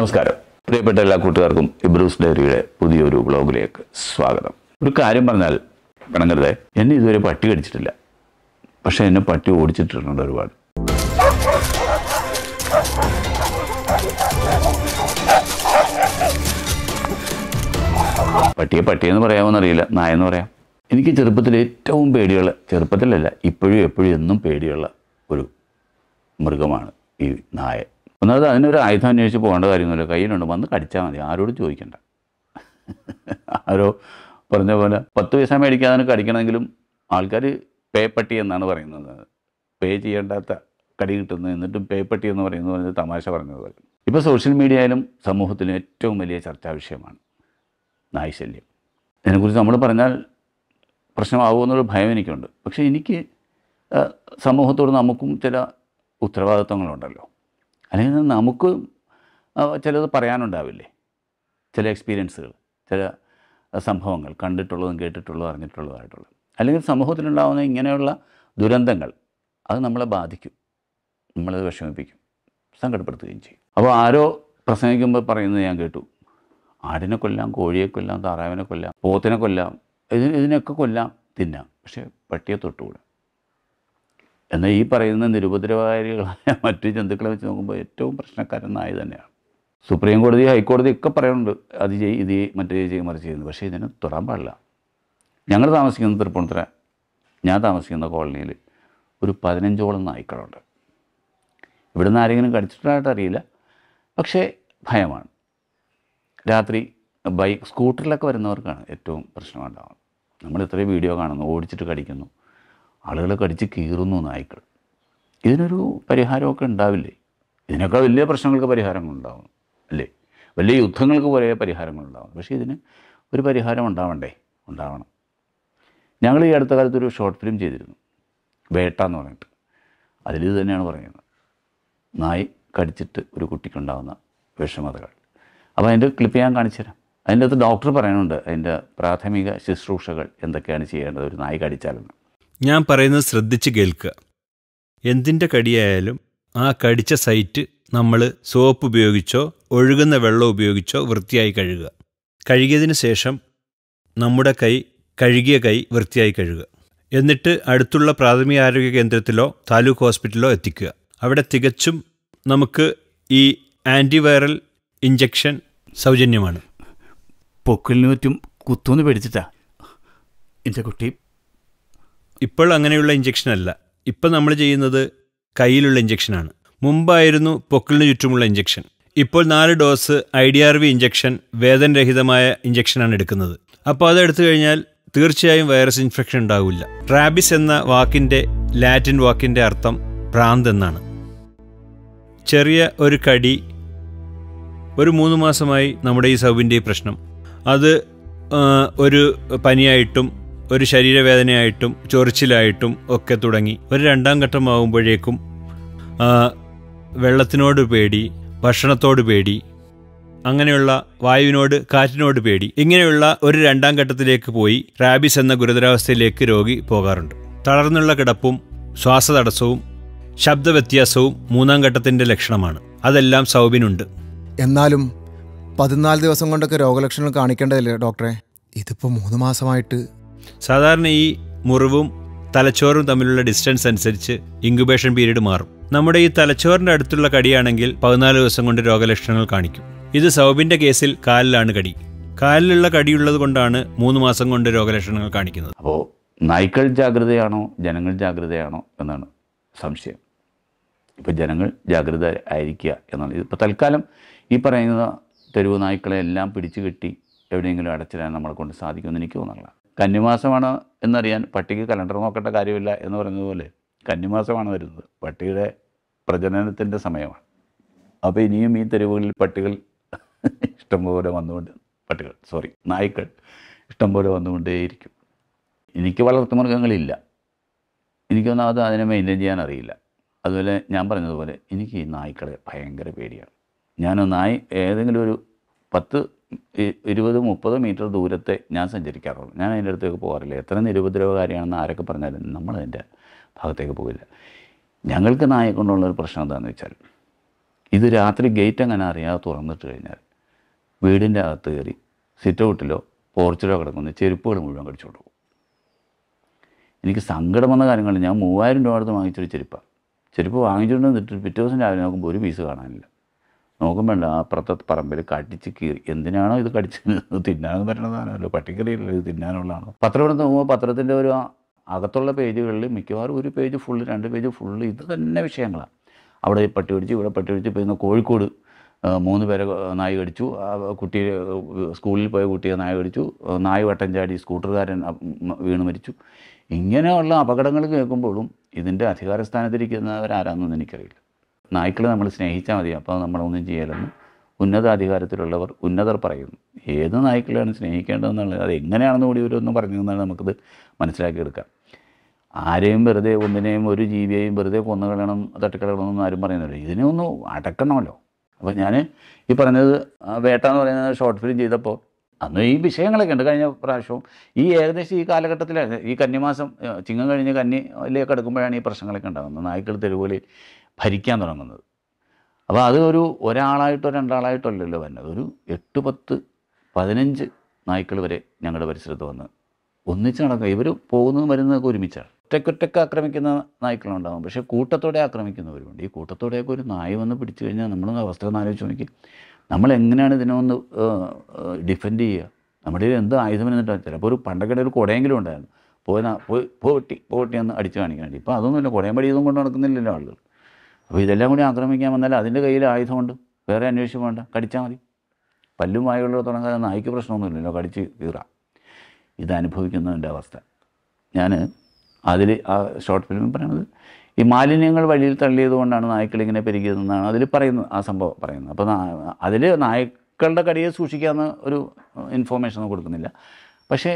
നമസ്കാരം പ്രിയപ്പെട്ട എല്ലാ കൂട്ടുകാർക്കും ഇബ്രൂസ് ഡയറിയുടെ പുതിയൊരു ബ്ലോഗിലേക്ക് സ്വാഗതം ഒരു കാര്യം പറഞ്ഞാൽ പിണങ്ങരുത് എന്നെ ഇതുവരെ പട്ടി കടിച്ചിട്ടില്ല പക്ഷേ എന്നെ പട്ടി ഓടിച്ചിട്ടുണ്ട് ഒരുപാട് പട്ടിയെ പട്ടിയെന്ന് എന്നറിയില്ല നായെന്ന് പറയാം എനിക്ക് ചെറുപ്പത്തിൽ ഏറ്റവും പേടിയുള്ള ചെറുപ്പത്തിലല്ല ഇപ്പോഴും എപ്പോഴും എന്നും പേടിയുള്ള ഒരു മൃഗമാണ് ഈ നായ ഒന്നാമത് അതിനൊരു ആയുധം അന്വേഷിച്ച് പോകേണ്ട കാര്യമൊന്നുമില്ല കയ്യിലുണ്ട് വന്ന് കടിച്ചാൽ മതി ആരോടും ചോദിക്കണ്ട ആരോ പറഞ്ഞ പോലെ പത്ത് പൈസ മേടിക്കാതെ കടിക്കണമെങ്കിലും ആൾക്കാർ പേപ്പട്ടി എന്നാണ് പറയുന്നത് പേ ചെയ്യേണ്ടാത്ത കടി കിട്ടുന്നത് എന്നിട്ടും പേപ്പട്ടി എന്ന് പറയുന്നത് പറഞ്ഞത് തമാശ പറഞ്ഞത് ഇപ്പോൾ സോഷ്യൽ മീഡിയയിലും സമൂഹത്തിലും ഏറ്റവും വലിയ ചർച്ചാ വിഷയമാണ് നായ്ശല്യം ഇതിനെക്കുറിച്ച് നമ്മൾ പറഞ്ഞാൽ പ്രശ്നമാകുമെന്നൊരു ഭയം എനിക്കുണ്ട് പക്ഷേ എനിക്ക് സമൂഹത്തോട് നമുക്കും ചില ഉത്തരവാദിത്വങ്ങളുണ്ടല്ലോ അല്ലെങ്കിൽ നമുക്ക് ചിലത് പറയാനുണ്ടാവില്ലേ ചില എക്സ്പീരിയൻസുകൾ ചില സംഭവങ്ങൾ കണ്ടിട്ടുള്ളതും കേട്ടിട്ടുള്ളതും അറിഞ്ഞിട്ടുള്ളതായിട്ടുള്ള അല്ലെങ്കിൽ സമൂഹത്തിലുണ്ടാകുന്ന ഇങ്ങനെയുള്ള ദുരന്തങ്ങൾ അത് നമ്മളെ ബാധിക്കും നമ്മളത് വിഷമിപ്പിക്കും സങ്കടപ്പെടുത്തുകയും ചെയ്യും അപ്പോൾ ആരോ പ്രസംഗിക്കുമ്പോൾ പറയുന്നത് ഞാൻ കേട്ടു ആടിനെ കൊല്ലാം കോഴിയെ കൊല്ലാം താറാവിനെ കൊല്ലാം പോത്തിനെ കൊല്ലാം ഇതിനൊക്കെ കൊല്ലാം തിന്നാം പക്ഷേ പട്ടിയെ തൊട്ടുകൂടാം എന്നാൽ ഈ പറയുന്ന നിരുപദ്രവകാരികളായ മറ്റു ജന്തുക്കളെ വെച്ച് നോക്കുമ്പോൾ ഏറ്റവും പ്രശ്നക്കാരൻ നായ തന്നെയാണ് സുപ്രീം കോടതി ഹൈക്കോടതി ഒക്കെ പറയുന്നുണ്ട് അത് ചെയ് ഇത് മറ്റേ ചെയ്യും മറിച്ച് ചെയ്യുന്നു പക്ഷേ ഇതിനെ തൊടാൻ പാടില്ല ഞങ്ങൾ താമസിക്കുന്ന തൃപ്പൂണിത്തുറ ഞാൻ താമസിക്കുന്ന കോളനിയിൽ ഒരു പതിനഞ്ചോളം നായ്ക്കളുണ്ട് ഇവിടുന്ന് ആരെങ്കിലും കടിച്ചിട്ടായിട്ട് അറിയില്ല പക്ഷേ ഭയമാണ് രാത്രി ബൈക്ക് സ്കൂട്ടറിലൊക്കെ വരുന്നവർക്കാണ് ഏറ്റവും പ്രശ്നമുണ്ടാകുന്നത് നമ്മൾ ഇത്രയും വീഡിയോ കാണുന്നു ഓടിച്ചിട്ട് കടിക്കുന്നു ആളുകളെ കടിച്ച് കീറുന്നു നായ്ക്കൾ ഇതിനൊരു പരിഹാരമൊക്കെ ഉണ്ടാവില്ലേ ഇതിനൊക്കെ വലിയ പ്രശ്നങ്ങൾക്ക് പരിഹാരങ്ങളുണ്ടാവും അല്ലേ വലിയ യുദ്ധങ്ങൾക്ക് കുറേ പരിഹാരങ്ങളുണ്ടാവും പക്ഷേ ഇതിന് ഒരു പരിഹാരം ഉണ്ടാവണ്ടേ ഉണ്ടാവണം ഞങ്ങൾ ഈ അടുത്ത കാലത്ത് ഒരു ഷോർട്ട് ഫിലിം ചെയ്തിരുന്നു വേട്ട എന്ന് പറഞ്ഞിട്ട് അതിലിത് തന്നെയാണ് പറയുന്നത് നായ് കടിച്ചിട്ട് ഒരു കുട്ടിക്കുണ്ടാവുന്ന വിഷമതകൾ അപ്പോൾ അതിൻ്റെ ക്ലിപ്പ് ഞാൻ കാണിച്ചു തരാം അതിൻ്റെ അകത്ത് ഡോക്ടർ പറയുന്നുണ്ട് അതിൻ്റെ പ്രാഥമിക ശുശ്രൂഷകൾ എന്തൊക്കെയാണ് ചെയ്യേണ്ടത് ഒരു നായ് കടിച്ചാലെന്ന് ഞാൻ പറയുന്നത് ശ്രദ്ധിച്ച് കേൾക്കുക എന്തിൻ്റെ കടിയായാലും ആ കടിച്ച സൈറ്റ് നമ്മൾ സോപ്പ് ഉപയോഗിച്ചോ ഒഴുകുന്ന വെള്ളം ഉപയോഗിച്ചോ വൃത്തിയായി കഴുകുക കഴുകിയതിന് ശേഷം നമ്മുടെ കൈ കഴുകിയ കൈ വൃത്തിയായി കഴുകുക എന്നിട്ട് അടുത്തുള്ള പ്രാഥമിക ആരോഗ്യ കേന്ദ്രത്തിലോ താലൂക്ക് ഹോസ്പിറ്റലിലോ എത്തിക്കുക അവിടെ തികച്ചും നമുക്ക് ഈ ആൻറ്റിവൈറൽ ഇഞ്ചക്ഷൻ സൗജന്യമാണ് പൊക്കലിനൂറ്റും കുത്തുന്ന് പേടിച്ചിട്ടാ എൻ്റെ കുട്ടി ഇപ്പോൾ അങ്ങനെയുള്ള ഇഞ്ചെക്ഷൻ അല്ല ഇപ്പം നമ്മൾ ചെയ്യുന്നത് കയ്യിലുള്ള ഇഞ്ചെക്ഷനാണ് മുമ്പായിരുന്നു പൊക്കിളിന് ചുറ്റുമുള്ള ഇഞ്ചെക്ഷൻ ഇപ്പോൾ നാല് dose I D R V injection വേദനരഹിതമായ ഇഞ്ചെക്ഷനാണ് എടുക്കുന്നത് അപ്പോൾ അത് എടുത്തു കഴിഞ്ഞാൽ തീർച്ചയായും വൈറസ് ഇൻഫെക്ഷൻ ഉണ്ടാവില്ല റാബിസ് എന്ന വാക്കിൻ്റെ ലാറ്റിൻ വാക്കിൻ്റെ അർത്ഥം ഭ്രാന്ത് എന്നാണ് ചെറിയ ഒരു കടി ഒരു മൂന്ന് മാസമായി നമ്മുടെ ഈ സൗബിൻ്റെ ഈ പ്രശ്നം അത് ഒരു പനിയായിട്ടും ഒരു ശരീരവേദനയായിട്ടും ചൊറിച്ചിലായിട്ടും ഒക്കെ തുടങ്ങി ഒരു രണ്ടാം ഘട്ടമാകുമ്പോഴേക്കും വെള്ളത്തിനോട് പേടി ഭക്ഷണത്തോട് പേടി അങ്ങനെയുള്ള വായുവിനോട് കാറ്റിനോട് പേടി ഇങ്ങനെയുള്ള ഒരു രണ്ടാം ഘട്ടത്തിലേക്ക് പോയി റാബിസ് എന്ന ഗുരുതരാവസ്ഥയിലേക്ക് രോഗി പോകാറുണ്ട് തളർന്നുള്ള കിടപ്പും ശ്വാസതടസ്സവും ശബ്ദവ്യത്യാസവും മൂന്നാം ഘട്ടത്തിൻ്റെ ലക്ഷണമാണ് അതെല്ലാം സൗബിനുണ്ട് എന്നാലും പതിനാല് ദിവസം കൊണ്ടൊക്കെ രോഗലക്ഷണങ്ങൾ കാണിക്കേണ്ടതല്ലേ ഡോക്ടറെ ഇതിപ്പോൾ മൂന്ന് മാസമായിട്ട് സാധാരണ ഈ മുറിവും തലച്ചോറും തമ്മിലുള്ള ഡിസ്റ്റൻസ് അനുസരിച്ച് ഇൻക്യുബേഷൻ പീരീഡ് മാറും നമ്മുടെ ഈ തലച്ചോറിന്റെ അടുത്തുള്ള കടിയാണെങ്കിൽ പതിനാല് ദിവസം കൊണ്ട് രോഗലക്ഷണങ്ങൾ കാണിക്കും ഇത് സൗബിന്റെ കേസിൽ കാലിലാണ് കടി കാലിലുള്ള കടിയുള്ളത് കൊണ്ടാണ് മൂന്ന് മാസം കൊണ്ട് രോഗലക്ഷണങ്ങൾ കാണിക്കുന്നത് അപ്പോൾ നായ്ക്കൾ ജാഗ്രതയാണോ ജനങ്ങൾ ജാഗ്രതയാണോ എന്നാണ് സംശയം ഇപ്പോൾ ജനങ്ങൾ ജാഗ്രത ആയിരിക്കുക എന്നാണ് ഇതിപ്പോൾ തൽക്കാലം ഈ പറയുന്ന തെരുവ് നായ്ക്കളെ എല്ലാം പിടിച്ചു കെട്ടി എവിടെയെങ്കിലും അടച്ചിടാൻ നമ്മളെ കൊണ്ട് സാധിക്കുമെന്ന് എനിക്ക് തോന്നുന്നില്ല കന്നിമാസമാണ് എന്നറിയാൻ പട്ടിക്ക് കലണ്ടർ നോക്കേണ്ട കാര്യമില്ല എന്ന് പറഞ്ഞതുപോലെ കന്നിമാസമാണ് വരുന്നത് പട്ടിയുടെ പ്രജനനത്തിൻ്റെ സമയമാണ് അപ്പോൾ ഇനിയും ഈ തെരുവുകളിൽ പട്ടികൾ ഇഷ്ടംപോലെ വന്നുകൊണ്ട് പട്ടികൾ സോറി നായ്ക്കൾ ഇഷ്ടംപോലെ വന്നുകൊണ്ടേയിരിക്കും എനിക്ക് വളർത്തുമൃഗങ്ങളില്ല എനിക്കൊന്നും അത് അതിനെ മെയിൻറ്റെയിൻ ചെയ്യാൻ അറിയില്ല അതുപോലെ ഞാൻ പറഞ്ഞതുപോലെ എനിക്ക് ഈ നായ്ക്കളെ ഭയങ്കര പേടിയാണ് ഞാൻ നായ് ഏതെങ്കിലും ഒരു പത്ത് ഇരുപത് മുപ്പത് മീറ്റർ ദൂരത്തെ ഞാൻ സഞ്ചരിക്കാറുള്ളൂ ഞാൻ അതിൻ്റെ അടുത്തേക്ക് പോകാറില്ല എത്ര നിരുപദ്രവകാരിയാണെന്ന് ആരൊക്കെ പറഞ്ഞാലും നമ്മൾ അതിൻ്റെ ഭാഗത്തേക്ക് പോകില്ല ഞങ്ങൾക്ക് നായെ കൊണ്ടുള്ളൊരു പ്രശ്നം എന്താണെന്ന് വെച്ചാൽ ഇത് രാത്രി ഗേറ്റ് അങ്ങനെ അറിയാതെ തുറന്നിട്ട് കഴിഞ്ഞാൽ വീടിൻ്റെ അകത്ത് കയറി സിറ്റൗട്ടിലോ പോർച്ചിലോ കിടക്കുന്ന ചെരുപ്പുകൾ മുഴുവൻ കടിച്ചോണ്ട് പോകും എനിക്ക് സങ്കടം വന്ന കാര്യങ്ങളിൽ ഞാൻ മൂവായിരം രൂപ അടുത്ത് വാങ്ങിച്ചൊരു ചെരുപ്പാണ് ചെരുപ്പ് വാങ്ങിച്ചുകൊണ്ട് നിന്നിട്ട് പിറ്റേ ദിവസം രാവിലെ നോക്കുമ്പോൾ ഒരു പീസ് കാണാനില്ല നോക്കുമ്പോൾ അപ്പുറത്തെ പറമ്പിൽ കടിച്ച് കീറി എന്തിനാണോ ഇത് കടിച്ച് തിന്നാൻ തരണ സാധനമല്ലോ പട്ടിക്കറിയല്ലോ ഇത് തിന്നാനുള്ളതാണോ പത്രം എടുത്ത് നോക്കുമ്പോൾ പത്രത്തിൻ്റെ ഒരു അകത്തുള്ള പേജുകളിൽ മിക്കവാറും ഒരു പേജ് ഫുള്ള് രണ്ട് പേജ് ഫുള്ള് ഇത് തന്നെ വിഷയങ്ങളാണ് അവിടെ പട്ടി പിടിച്ച് ഇവിടെ പട്ടി പിടിച്ച് പിന്നെ കോഴിക്കോട് മൂന്ന് പേരെ നായ കടിച്ചു കുട്ടി സ്കൂളിൽ പോയ കുട്ടിയെ നായ കടിച്ചു നായ വട്ടം ചാടി സ്കൂട്ടർകാരൻ വീണ് മരിച്ചു ഇങ്ങനെയുള്ള അപകടങ്ങൾ കേൾക്കുമ്പോഴും ഇതിൻ്റെ അധികാരസ്ഥാനത്തിരിക്കുന്നവരാരാണെന്ന് എനിക്കറിയില്ല നായ്ക്കളെ നമ്മൾ സ്നേഹിച്ചാൽ മതി അപ്പോൾ നമ്മളൊന്നും ചെയ്യലെന്ന് ഉന്നതാധികാരത്തിലുള്ളവർ ഉന്നതർ പറയുന്നു ഏത് നായ്ക്കളെയാണ് സ്നേഹിക്കേണ്ടതെന്നുള്ളത് അത് എങ്ങനെയാണെന്ന് കൂടി ഇവരൊന്നും പറഞ്ഞു തന്നാൽ നമുക്കത് മനസ്സിലാക്കിയെടുക്കാം ആരെയും വെറുതെ ഒന്നിനെയും ഒരു ജീവിയെയും വെറുതെ കൊന്നുകളയണം തട്ടിക്കളയണമെന്നൊന്നും ആരും പറയുന്നില്ല ഇതിനെ ഒന്ന് അടക്കണമല്ലോ അപ്പോൾ ഞാൻ ഈ പറഞ്ഞത് വേട്ട എന്ന് പറയുന്നത് ഷോർട്ട് ഫിലിം ചെയ്തപ്പോൾ അന്ന് ഈ വിഷയങ്ങളൊക്കെ ഉണ്ട് കഴിഞ്ഞ പ്രാവശ്യവും ഈ ഏകദേശം ഈ കാലഘട്ടത്തിലാണ് ഈ കന്നിമാസം ചിങ്ങം കഴിഞ്ഞ് കന്നിയിലേക്ക് അടുക്കുമ്പോഴാണ് ഈ പ്രശ്നങ്ങളൊക്കെ ഉണ്ടാകുന്നത് നായ്ക്കൾ തെരുവുകളിൽ ഭരിക്കാൻ തുടങ്ങുന്നത് അപ്പോൾ അത് ഒരു ഒരാളായിട്ടോ രണ്ടാളായിട്ടോ അല്ലല്ലോ വരുന്നത് ഒരു എട്ട് പത്ത് പതിനഞ്ച് നായ്ക്കൾ വരെ ഞങ്ങളുടെ പരിസരത്ത് വന്ന് ഒന്നിച്ച് നടക്കുക ഇവർ പോകുന്നതും വരുന്നതൊക്കെ ഒരുമിച്ചാണ് ഒറ്റക്കൊറ്റക്ക് ആക്രമിക്കുന്ന നായ്ക്കളുണ്ടാകും പക്ഷേ കൂട്ടത്തോടെ ആക്രമിക്കുന്നവരുണ്ട് ഈ കൂട്ടത്തോടെയൊക്കെ ഒരു നായ വന്ന് പിടിച്ചു കഴിഞ്ഞാൽ നമ്മൾ അവസ്ഥ ഒന്ന് ആലോചിച്ച് നോക്കി നമ്മൾ എങ്ങനെയാണ് ഇതിനെ ഒന്ന് ഡിഫെൻഡ് ചെയ്യുക നമ്മുടെ കയ്യിൽ എന്ത് ആയുധം എന്നിട്ടാണ് ചിലപ്പോൾ ഒരു പണ്ടൊക്കെ ഒരു കുടയെങ്കിലും ഉണ്ടായിരുന്നു പോയി പോയി പോട്ടി പോട്ടി എന്ന് അടിച്ചു കാണിക്കാനുണ്ട് ഇപ്പോൾ അതൊന്നുമില്ല കുടയും പടി ഇതും കൊണ്ട് നടക്കുന്നില്ലല്ലോ ആളുകൾ അപ്പോൾ ഇതെല്ലാം കൂടി ആക്രമിക്കാൻ വന്നാൽ അതിൻ്റെ കയ്യിൽ ആയുധമുണ്ട് വേറെ അന്വേഷിച്ച് വേണ്ട കടിച്ചാൽ മതി പല്ലും വായുള്ള തുടങ്ങാതെ നായ്ക്ക് പ്രശ്നമൊന്നുമില്ലല്ലോ കടിച്ച് തീറാം ഇതനുഭവിക്കുന്നതിൻ്റെ അവസ്ഥ ഞാൻ അതിൽ ആ ഷോർട്ട് ഫിലിമിൽ പറയുന്നത് ഈ മാലിന്യങ്ങൾ വഴിയിൽ തള്ളിയത് കൊണ്ടാണ് നായ്ക്കൾ ഇങ്ങനെ പെരുകിയതെന്നാണ് അതിൽ പറയുന്നത് ആ സംഭവം പറയുന്നത് അപ്പോൾ അതിൽ നായ്ക്കളുടെ കടിയെ സൂക്ഷിക്കാമെന്ന് ഒരു ഇൻഫോർമേഷൻ കൊടുക്കുന്നില്ല പക്ഷേ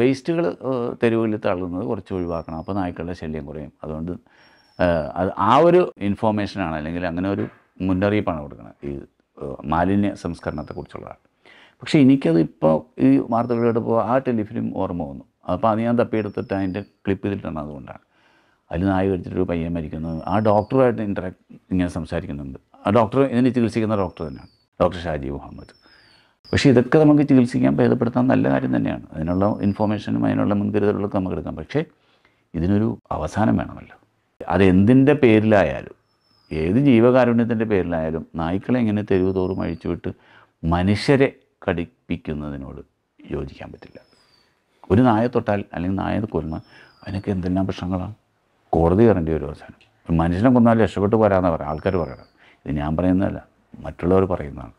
വേസ്റ്റുകൾ തെരുവിൽ തള്ളുന്നത് കുറച്ച് ഒഴിവാക്കണം അപ്പോൾ നായ്ക്കളുടെ ശല്യം കുറയും അതുകൊണ്ട് അത് ആ ഒരു ഇൻഫോർമേഷനാണ് അല്ലെങ്കിൽ അങ്ങനെ ഒരു മുന്നറിയിപ്പാണ് കൊടുക്കുന്നത് ഈ മാലിന്യ സംസ്കരണത്തെക്കുറിച്ചുള്ളതാണ് പക്ഷേ എനിക്കത് ഇപ്പോൾ ഈ വാർത്തകൾ കേട്ടപ്പോൾ ആ ടെലിഫിലിം ഓർമ്മ വന്നു അപ്പോൾ അത് ഞാൻ തപ്പിയെടുത്തിട്ട് അതിൻ്റെ ക്ലിപ്പ് ചെയ്തിട്ടാണ് അതുകൊണ്ടാണ് അതിൽ നായ കഴിച്ചിട്ടൊരു പയ്യൻ മരിക്കുന്നത് ആ ഡോക്ടറുമായിട്ട് ഇൻറ്ററാക്ട് ഇങ്ങനെ സംസാരിക്കുന്നുണ്ട് ആ ഡോക്ടർ ഇതിനെ ചികിത്സിക്കുന്ന ഡോക്ടർ തന്നെയാണ് ഡോക്ടർ ഷാജി മുഹമ്മദ് പക്ഷേ ഇതൊക്കെ നമുക്ക് ചികിത്സിക്കാൻ ഭേദപ്പെടുത്താൻ നല്ല കാര്യം തന്നെയാണ് അതിനുള്ള ഇൻഫോർമേഷനും അതിനുള്ള മുൻകരുതലുകളൊക്കെ നമുക്ക് എടുക്കാം പക്ഷേ ഇതിനൊരു അവസാനം വേണമല്ലോ അതെന്തിൻ്റെ പേരിലായാലും ഏത് ജീവകാരുണ്യത്തിൻ്റെ പേരിലായാലും നായ്ക്കളെ ഇങ്ങനെ തെരുവ് തോറും അഴിച്ചുവിട്ട് മനുഷ്യരെ കടിപ്പിക്കുന്നതിനോട് യോജിക്കാൻ പറ്റില്ല ഒരു നായ തൊട്ടാൽ അല്ലെങ്കിൽ നായ കൊന്ന അതിനൊക്കെ എന്തെല്ലാം പ്രശ്നങ്ങളാണ് കോടതി കയറേണ്ടി വരും അവസാനം മനുഷ്യനെ കൊന്നാൽ രക്ഷപ്പെട്ട് പോരാന്നാ പറയാം ആൾക്കാർ പറയണം ഇത് ഞാൻ പറയുന്നതല്ല മറ്റുള്ളവർ പറയുന്നതാണ്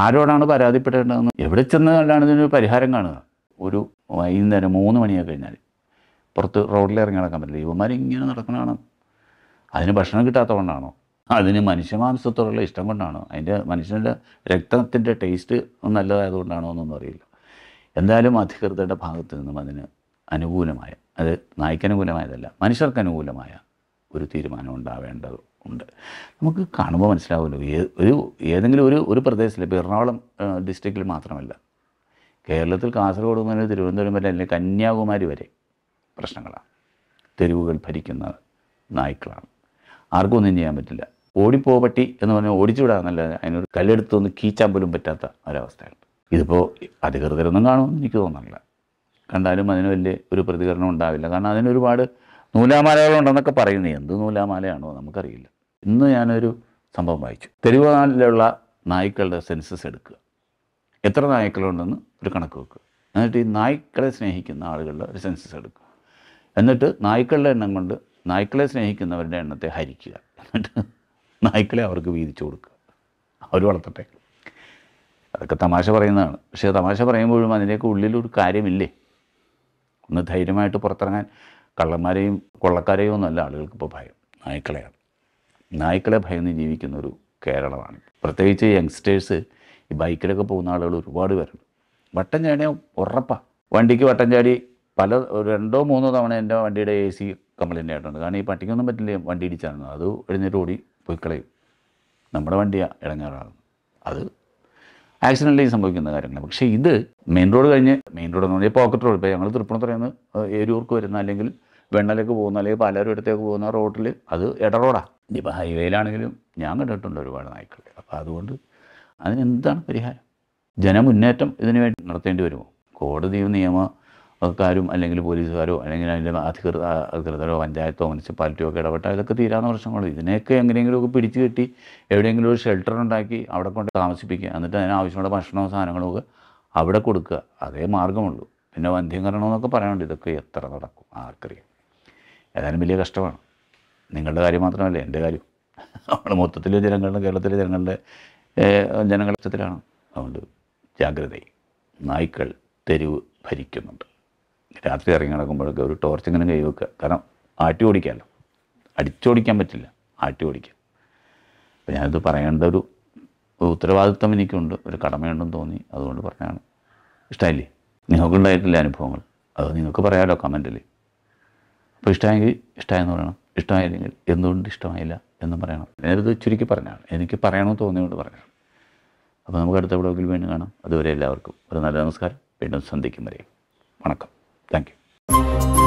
ആരോടാണ് പരാതിപ്പെടേണ്ടതെന്ന് എവിടെ ചെന്ന് കണ്ടാണ് ഇതിനൊരു പരിഹാരം കാണുക ഒരു വൈകുന്നേരം മൂന്ന് മണിയൊക്കെ കഴിഞ്ഞാൽ പുറത്ത് റോഡിൽ ഇറങ്ങി നടക്കാൻ പറ്റില്ല ഇങ്ങനെ നടക്കണതാണ് അതിന് ഭക്ഷണം കൊണ്ടാണോ അതിന് മാംസത്തോടുള്ള ഇഷ്ടം കൊണ്ടാണോ അതിൻ്റെ മനുഷ്യൻ്റെ രക്തത്തിൻ്റെ ടേസ്റ്റ് നല്ലതായതുകൊണ്ടാണോ എന്നൊന്നും അറിയില്ല എന്തായാലും അധികൃതരുടെ ഭാഗത്തു നിന്നും അതിന് അനുകൂലമായ അത് നായ്ക്കനുകൂലമായതല്ല മനുഷ്യർക്ക് അനുകൂലമായ ഒരു തീരുമാനം ഉണ്ടാവേണ്ടത് ഉണ്ട് നമുക്ക് കാണുമ്പോൾ മനസ്സിലാവുമല്ലോ ഒരു ഏതെങ്കിലും ഒരു ഒരു പ്രദേശത്തിൽ ഇപ്പോൾ എറണാകുളം ഡിസ്ട്രിക്റ്റിൽ മാത്രമല്ല കേരളത്തിൽ കാസർഗോഡ് മുതൽ തിരുവനന്തപുരം വരെ അല്ലെങ്കിൽ കന്യാകുമാരി വരെ പ്രശ്നങ്ങളാണ് തെരുവുകൾ ഭരിക്കുന്ന നായ്ക്കളാണ് ആർക്കും ഒന്നും ചെയ്യാൻ പറ്റില്ല ഓടിപ്പോ പറ്റി എന്ന് പറഞ്ഞാൽ ഓടിച്ചുവിടാന്നല്ല അതിനൊരു ഒന്ന് കീച്ചാൻ പോലും പറ്റാത്ത ഒരവസ്ഥയുണ്ട് ഇതിപ്പോൾ അധികൃതരൊന്നും കാണുമെന്ന് എനിക്ക് തോന്നുന്നില്ല കണ്ടാലും അതിന് വലിയ ഒരു പ്രതികരണം ഉണ്ടാവില്ല കാരണം അതിനൊരുപാട് നൂലാമാലകളുണ്ടെന്നൊക്കെ പറയുന്നത് എന്ത് നൂലാമാലയാണോ നമുക്കറിയില്ല ഇന്ന് ഞാനൊരു സംഭവം വായിച്ചു തെരുവനാട്ടിലുള്ള നായ്ക്കളുടെ സെൻസസ് എടുക്കുക എത്ര നായ്ക്കളുണ്ടെന്ന് ഒരു കണക്ക് വെക്കുക എന്നിട്ട് ഈ നായ്ക്കളെ സ്നേഹിക്കുന്ന ആളുകളുടെ ഒരു സെൻസസ് എടുക്കുക എന്നിട്ട് നായ്ക്കളുടെ എണ്ണം കൊണ്ട് നായ്ക്കളെ സ്നേഹിക്കുന്നവരുടെ എണ്ണത്തെ ഹരിക്കുക എന്നിട്ട് നായ്ക്കളെ അവർക്ക് വീതിച്ചു കൊടുക്കുക അവർ വളർത്തട്ടെ അതൊക്കെ തമാശ പറയുന്നതാണ് പക്ഷേ തമാശ പറയുമ്പോഴും അതിൻ്റെയൊക്കെ ഉള്ളിലൊരു കാര്യമില്ലേ ഒന്ന് ധൈര്യമായിട്ട് പുറത്തിറങ്ങാൻ കള്ളന്മാരെയും കൊള്ളക്കാരെയും ഒന്നുമല്ല ആളുകൾക്ക് ഇപ്പോൾ ഭയം നായ്ക്കളെയാണ് നായ്ക്കളെ ഭയന്ന് ജീവിക്കുന്ന ഒരു കേരളമാണ് പ്രത്യേകിച്ച് യങ്സ്റ്റേഴ്സ് ഈ ബൈക്കിലൊക്കെ പോകുന്ന ആളുകൾ ഒരുപാട് പേരുണ്ട് വട്ടം ചാടിയാൽ ഉറപ്പാണ് വണ്ടിക്ക് വട്ടം ചാടി പല രണ്ടോ മൂന്നോ തവണ എൻ്റെ വണ്ടിയുടെ എ സി കംപ്ലൈൻ്റ് ആയിട്ടുണ്ട് കാരണം ഈ പട്ടിക്കൊന്നും പറ്റില്ല വണ്ടി ഇടിച്ചാണ് അത് എഴുന്നേറ്റ് ഓടി പൊയ്ക്കളയും നമ്മുടെ വണ്ടിയാണ് ഇടങ്ങാറാണ് അത് ആക്സിഡൻ്റിലേക്ക് സംഭവിക്കുന്ന കാര്യങ്ങളാണ് പക്ഷേ ഇത് മെയിൻ റോഡ് കഴിഞ്ഞ് മെയിൻ റോഡ് എന്ന് പറഞ്ഞാൽ പോക്കറ്റ് റോഡ് ഇപ്പോൾ ഞങ്ങൾ തൃപ്പൂണിത്തുറയിൽ നിന്ന് ഏരൂർക്ക് വരുന്ന അല്ലെങ്കിൽ വെണ്ണലേക്ക് പോകുന്ന അല്ലെങ്കിൽ പാലാരും അടുത്തേക്ക് പോകുന്ന റോഡിൽ അത് ഇട റോഡാണ് ഇപ്പോൾ ഹൈവേയിലാണെങ്കിലും ഞാൻ കണ്ടിട്ടുണ്ട് ഒരുപാട് നായ്ക്കൾ അപ്പോൾ അതുകൊണ്ട് അതിനെന്താണ് പരിഹാരം ജനമുന്നേറ്റം ഇതിനു വേണ്ടി നടത്തേണ്ടി വരുമോ കോടതി നിയമ ക്കാരും അല്ലെങ്കിൽ പോലീസുകാരോ അല്ലെങ്കിൽ അതിൻ്റെ അധികൃത അധികൃതരോ പഞ്ചായത്തോ മുനിസിപ്പാലിറ്റിയോ ഒക്കെ ഇടപെട്ടാൽ ഇതൊക്കെ തീരാവുന്ന പ്രശ്നങ്ങളും ഇതിനെയൊക്കെ ഒക്കെ പിടിച്ചു കെട്ടി എവിടെയെങ്കിലും ഒരു ഷെൽട്ടർ ഉണ്ടാക്കി അവിടെ കൊണ്ട് താമസിപ്പിക്കുക എന്നിട്ട് അതിനാവശ്യമുള്ള ഭക്ഷണവും ഭക്ഷണവും ഒക്കെ അവിടെ കൊടുക്കുക അതേ മാർഗമുള്ളൂ പിന്നെ വന്ധ്യംകരണം എന്നൊക്കെ പറയാനുണ്ട് ഇതൊക്കെ എത്ര നടക്കും ആർക്കറിയാം ഏതായാലും വലിയ കഷ്ടമാണ് നിങ്ങളുടെ കാര്യം മാത്രമല്ല എൻ്റെ കാര്യം നമ്മൾ മൊത്തത്തിലെ ജനങ്ങളുടെ കേരളത്തിലെ ജനങ്ങളുടെ ജനങ്ങളുടെ അതുകൊണ്ട് ജാഗ്രത നായ്ക്കൾ തെരുവ് ഭരിക്കുന്നുണ്ട് രാത്രി ഇറങ്ങി നടക്കുമ്പോഴൊക്കെ ഒരു ടോർച്ച് ഇങ്ങനെ കൈ വെക്കുക കാരണം ആട്ടി ഓടിക്കാമല്ലോ അടിച്ചോടിക്കാൻ പറ്റില്ല ആട്ടി ഓടിക്കുക അപ്പം ഞാനിത് പറയേണ്ട ഒരു ഉത്തരവാദിത്വം എനിക്കുണ്ട് ഒരു കടമയുണ്ടെന്ന് തോന്നി അതുകൊണ്ട് പറഞ്ഞാണ് ഇഷ്ടമായില്ലേ നിങ്ങൾക്കുണ്ടായിട്ടില്ല അനുഭവങ്ങൾ അത് നിങ്ങൾക്ക് പറയാമല്ലോ കമൻറ്റിൽ അപ്പോൾ ഇഷ്ടമായെങ്കിൽ ഇഷ്ടമായെന്ന് പറയണം ഇഷ്ടമായില്ലെങ്കിൽ എന്തുകൊണ്ട് ഇഷ്ടമായില്ല എന്ന് പറയണം ഞാനിത് ചുരുക്കി പറഞ്ഞാണ് എനിക്ക് പറയണമെന്ന് തോന്നിയുകൊണ്ട് പറയണം അപ്പോൾ നമുക്ക് അടുത്ത വ്ളോഗിൽ വീണ്ടും കാണാം അതുവരെ എല്ലാവർക്കും ഒരു നല്ല നമസ്കാരം വീണ്ടും സന്ധിക്കും വരെ വണക്കം Thank you.